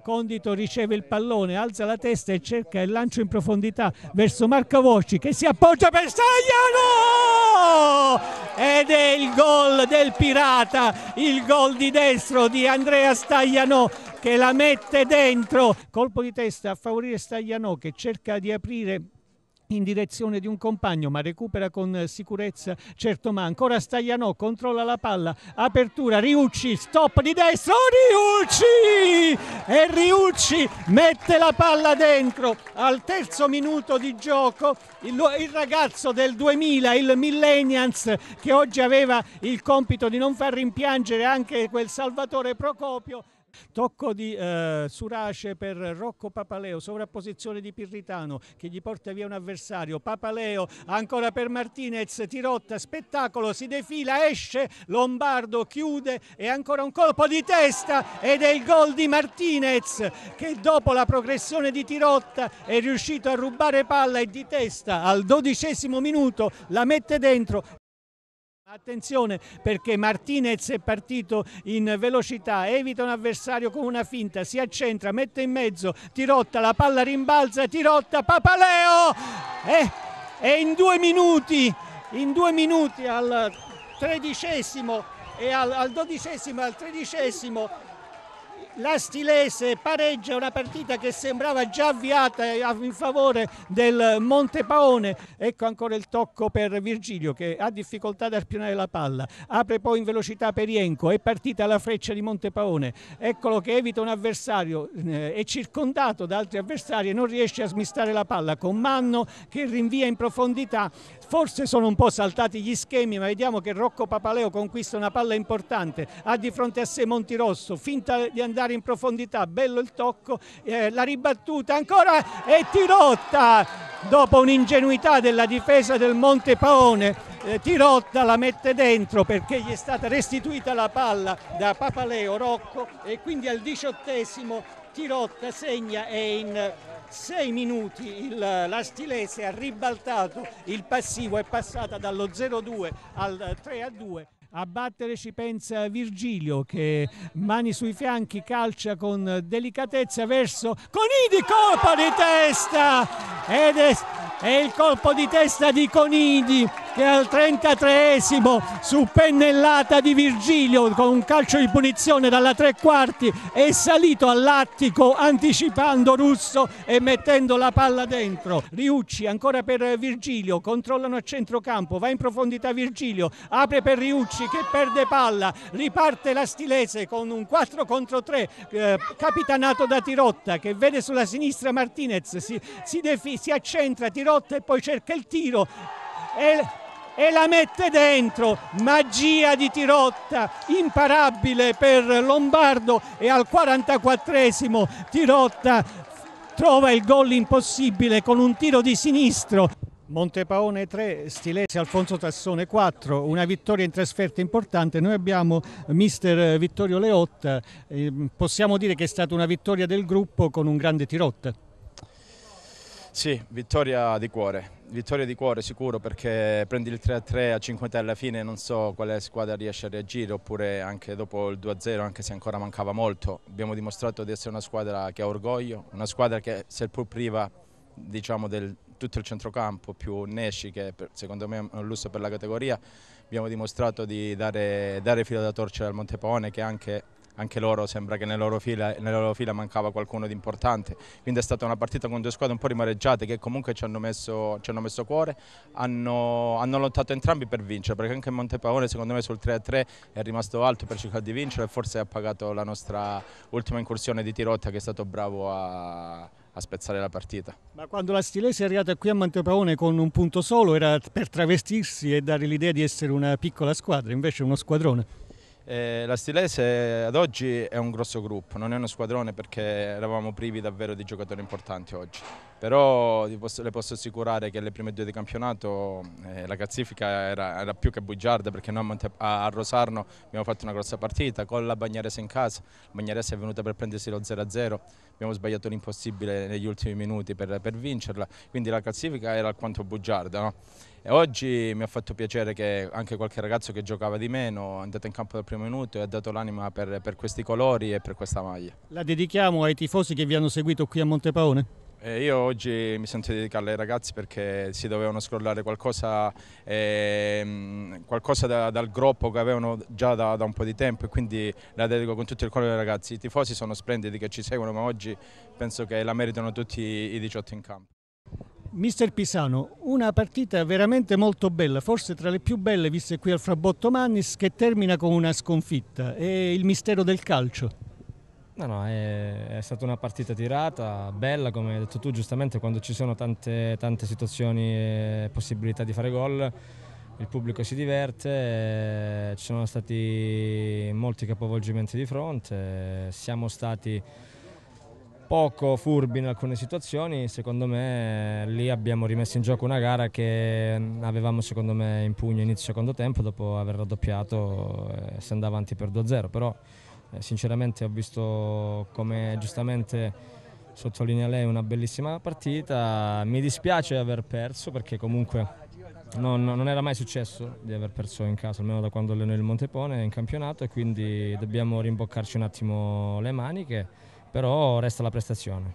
Condito riceve il pallone, alza la testa e cerca il lancio in profondità verso Marco Voci che si appoggia per Stagliano! Ed è il gol del Pirata, il gol di destro di Andrea Stagliano che la mette dentro. Colpo di testa a favorire Stagliano che cerca di aprire in direzione di un compagno ma recupera con sicurezza certo ma ancora Staglianò controlla la palla apertura Riucci stop di destra oh, Riucci e Riucci mette la palla dentro al terzo minuto di gioco il, il ragazzo del 2000 il Millennials che oggi aveva il compito di non far rimpiangere anche quel Salvatore Procopio Tocco di eh, Surace per Rocco Papaleo, sovrapposizione di Pirritano che gli porta via un avversario. Papaleo ancora per Martinez, Tirotta, spettacolo, si defila, esce, Lombardo chiude e ancora un colpo di testa ed è il gol di Martinez che dopo la progressione di Tirotta è riuscito a rubare palla e di testa al dodicesimo minuto la mette dentro Attenzione perché Martinez è partito in velocità, evita un avversario con una finta, si accentra, mette in mezzo, Tirotta, la palla rimbalza, Tirotta, Papaleo! E, eh, e in due minuti, in due minuti al tredicesimo e al, al dodicesimo e al tredicesimo la Stilese pareggia una partita che sembrava già avviata eh, in favore del Montepaone. Ecco ancora il tocco per Virgilio che ha difficoltà ad arpionare la palla. Apre poi in velocità Perienco. È partita la freccia di Montepaone. Eccolo che evita un avversario. Eh, è circondato da altri avversari e non riesce a smistare la palla. Con Manno che rinvia in profondità. Forse sono un po' saltati gli schemi, ma vediamo che Rocco Papaleo conquista una palla importante. Ha di fronte a sé Montirosso. Finta di andare andare in profondità, bello il tocco, eh, la ribattuta ancora e Tirotta dopo un'ingenuità della difesa del Monte Paone, eh, Tirotta la mette dentro perché gli è stata restituita la palla da Papaleo Rocco e quindi al diciottesimo Tirotta segna e in sei minuti il, la Stilese ha ribaltato il passivo, è passata dallo 0-2 al 3-2. A battere ci pensa Virgilio che mani sui fianchi calcia con delicatezza verso Conidi, colpo di testa! Ed è, è il colpo di testa di Conidi che al 33esimo su pennellata di Virgilio con un calcio di punizione dalla tre quarti è salito all'attico anticipando Russo e mettendo la palla dentro. Riucci ancora per Virgilio, controllano a centrocampo, va in profondità Virgilio, apre per Riucci che perde palla, riparte la Stilese con un 4 contro 3 eh, capitanato da Tirotta che vede sulla sinistra Martinez, si, si, si accentra Tirotta e poi cerca il tiro. E e la mette dentro, magia di Tirotta, imparabile per Lombardo e al 44esimo Tirotta trova il gol impossibile con un tiro di sinistro. Montepaone 3, Stilesi Alfonso Tassone 4, una vittoria in trasferta importante. Noi abbiamo mister Vittorio Leotta, ehm, possiamo dire che è stata una vittoria del gruppo con un grande Tirotta. Sì, vittoria di cuore, vittoria di cuore sicuro perché prendi il 3-3 a 5 alla fine non so quale squadra riesce a reagire oppure anche dopo il 2-0 anche se ancora mancava molto abbiamo dimostrato di essere una squadra che ha orgoglio una squadra che seppur priva diciamo, del tutto il centrocampo più Nesci che secondo me è un lusso per la categoria abbiamo dimostrato di dare, dare filo da torcere al Montepone che anche anche loro sembra che loro fila, nella loro fila mancava qualcuno di importante, quindi è stata una partita con due squadre un po' rimareggiate che comunque ci hanno messo, ci hanno messo cuore, hanno, hanno, lottato entrambi per vincere, perché anche Montepaone secondo me sul 3-3 è rimasto alto per cercare di vincere e forse ha pagato la nostra ultima incursione di Tirotta che è stato bravo a, a spezzare la partita. Ma quando la Stilesi è arrivata qui a Montepaone con un punto solo era per travestirsi e dare l'idea di essere una piccola squadra, invece uno squadrone. Eh, la Stilese ad oggi è un grosso gruppo, non è uno squadrone perché eravamo privi davvero di giocatori importanti oggi, però posso, le posso assicurare che le prime due di campionato eh, la classifica era, era, più che bugiarda perché noi a, a, Rosarno abbiamo fatto una grossa partita con la Bagnarese in casa, la Bagnarese è venuta per prendersi lo 0-0 abbiamo sbagliato l'impossibile negli ultimi minuti per, per, vincerla, quindi la classifica era alquanto bugiarda. No? oggi mi ha fatto piacere che anche qualche ragazzo che giocava di meno è andato in campo dal primo minuto e ha dato l'anima per, per questi colori e per questa maglia. La dedichiamo ai tifosi che vi hanno seguito qui a Montepaone? Eh, io oggi mi sento di dedicarla ai ragazzi perché si dovevano scrollare qualcosa, eh, qualcosa da, dal groppo che avevano già da, da, un po' di tempo e quindi la dedico con tutto il cuore ai ragazzi. I tifosi sono splendidi che ci seguono ma oggi penso che la meritano tutti i 18 in campo. Mister Pisano, una partita veramente molto bella, forse tra le più belle viste qui al Frabotto Mannis che termina con una sconfitta. È il mistero del calcio. No, no, è, è, stata una partita tirata, bella come hai detto tu giustamente, quando ci sono tante, tante situazioni e possibilità di fare gol il pubblico si diverte, eh, ci sono stati molti capovolgimenti di fronte, siamo stati poco furbi in alcune situazioni, secondo me eh, lì abbiamo rimesso in gioco una gara che mm, avevamo secondo me in pugno inizio secondo tempo dopo aver raddoppiato eh, e si avanti per 2-0, però eh, sinceramente ho visto, come giustamente sottolinea lei, una bellissima partita. Mi dispiace aver perso perché comunque non, non, era mai successo di aver perso in casa, almeno da quando alleno il Montepone in campionato e quindi dobbiamo rimboccarci un attimo le maniche, però resta la prestazione.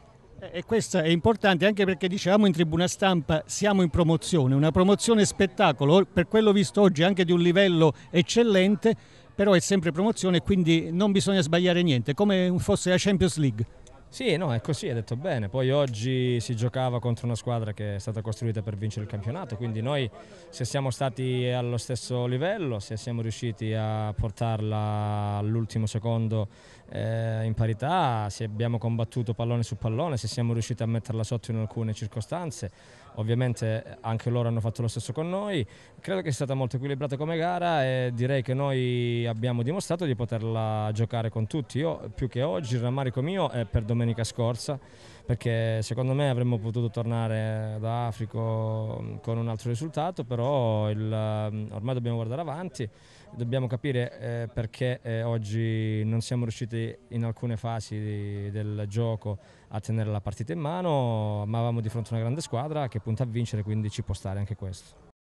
E questo è importante anche perché dicevamo in tribuna stampa siamo in promozione, una promozione spettacolo, per quello visto oggi anche di un livello eccellente però è sempre promozione quindi non bisogna sbagliare niente, come fosse la Champions League. Sì, no, è così, hai detto bene. Poi oggi si giocava contro una squadra che è stata costruita per vincere il campionato, quindi noi se siamo stati allo stesso livello, se siamo riusciti a portarla all'ultimo secondo eh, in parità, se abbiamo combattuto pallone su pallone, se siamo riusciti a metterla sotto in alcune circostanze, ovviamente anche loro hanno fatto lo stesso con noi. Credo che sia stata molto equilibrata come gara e direi che noi abbiamo dimostrato di poterla giocare con tutti. Io più che oggi il rammarico mio è per domenica scorsa perché secondo me avremmo potuto tornare da Africo mm, con un altro risultato, però il, mm, ormai dobbiamo guardare avanti dobbiamo capire eh, perché eh, oggi non siamo riusciti in alcune fasi di, del gioco a tenere la partita in mano, ma avevamo di fronte una grande squadra che punta a vincere, quindi ci può stare anche questo.